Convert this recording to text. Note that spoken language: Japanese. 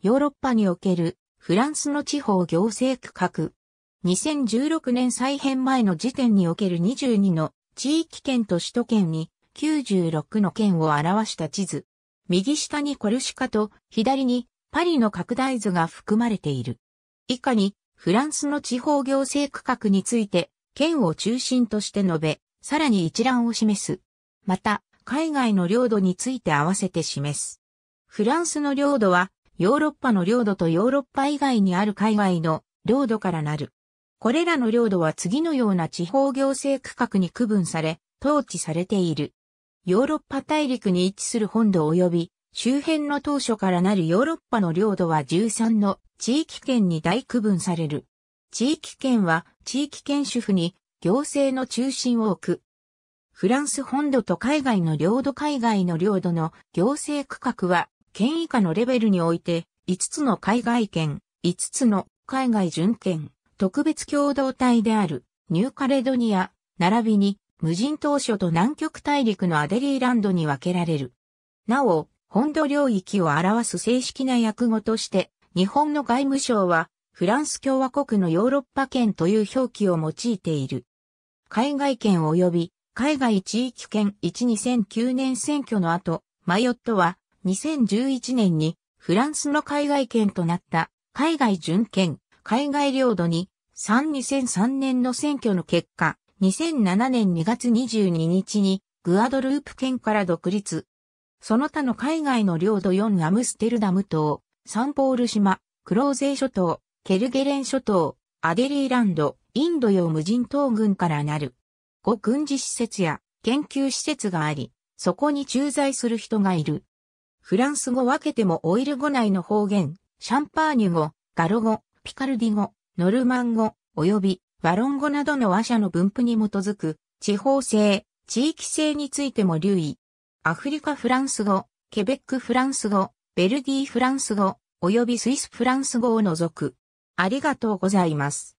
ヨーロッパにおけるフランスの地方行政区画。2016年再編前の時点における22の地域圏と首都圏に96の県を表した地図。右下にコルシカと左にパリの拡大図が含まれている。以下にフランスの地方行政区画について県を中心として述べ、さらに一覧を示す。また、海外の領土について合わせて示す。フランスの領土はヨーロッパの領土とヨーロッパ以外にある海外の領土からなる。これらの領土は次のような地方行政区画に区分され、統治されている。ヨーロッパ大陸に位置する本土及び周辺の当初からなるヨーロッパの領土は13の地域圏に大区分される。地域圏は地域圏主婦に行政の中心を置く。フランス本土と海外の領土海外の領土の行政区画は県以下のレベルにおいて、5つの海外県、5つの海外準県、特別共同体である、ニューカレドニア、並びに、無人島諸と南極大陸のアデリーランドに分けられる。なお、本土領域を表す正式な訳語として、日本の外務省は、フランス共和国のヨーロッパ圏という表記を用いている。海外圏及び海外地域圏12009年選挙の後、マヨットは2011年にフランスの海外圏となった海外準圏、海外領土に3 2003年の選挙の結果、2007年2月22日にグアドループ県から独立。その他の海外の領土4アムステルダム島、サンポール島、クローゼー諸島、ケルゲレン諸島、アデリーランド、インド洋無人島軍からなる。5軍事施設や研究施設があり、そこに駐在する人がいる。フランス語分けてもオイル語内の方言、シャンパーニュ語、ガロ語、ピカルディ語、ノルマン語、及びワロン語などの和者の分布に基づく地方性、地域性についても留意。アフリカフランス語、ケベックフランス語、ベルギーフランス語、及びスイスフランス語を除く。ありがとうございます。